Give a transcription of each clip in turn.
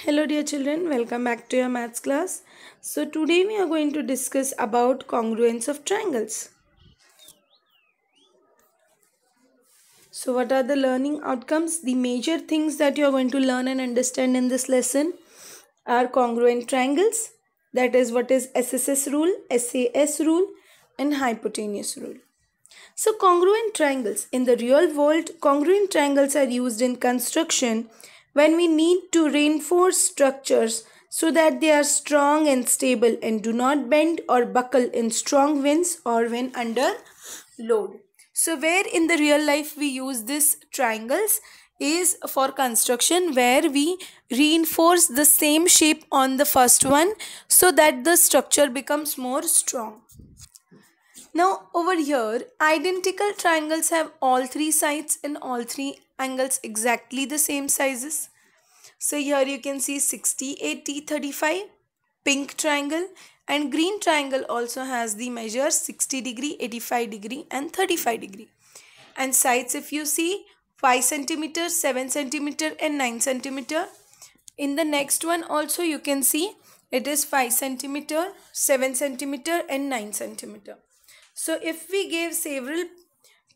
hello dear children welcome back to your maths class so today we are going to discuss about congruence of triangles so what are the learning outcomes the major things that you are going to learn and understand in this lesson are congruent triangles that is what is sss rule sas rule and hypotenuse rule so congruent triangles in the real world congruent triangles are used in construction when we need to reinforce structures so that they are strong and stable and do not bend or buckle in strong winds or when under load. So where in the real life we use these triangles is for construction where we reinforce the same shape on the first one so that the structure becomes more strong. Now over here, identical triangles have all three sides and all three angles exactly the same sizes. So here you can see 60, 80, 35, pink triangle and green triangle also has the measure 60 degree, 85 degree and 35 degree. And sides if you see 5 centimeter, 7 centimeter and 9 centimeter. In the next one also you can see it is 5 centimeter, 7 centimeter and 9 centimeter. So if we gave several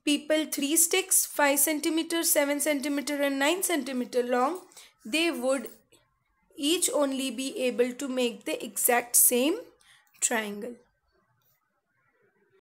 people 3 sticks 5 centimeter, 7 centimeter, and 9 centimeter long, they would each only be able to make the exact same triangle.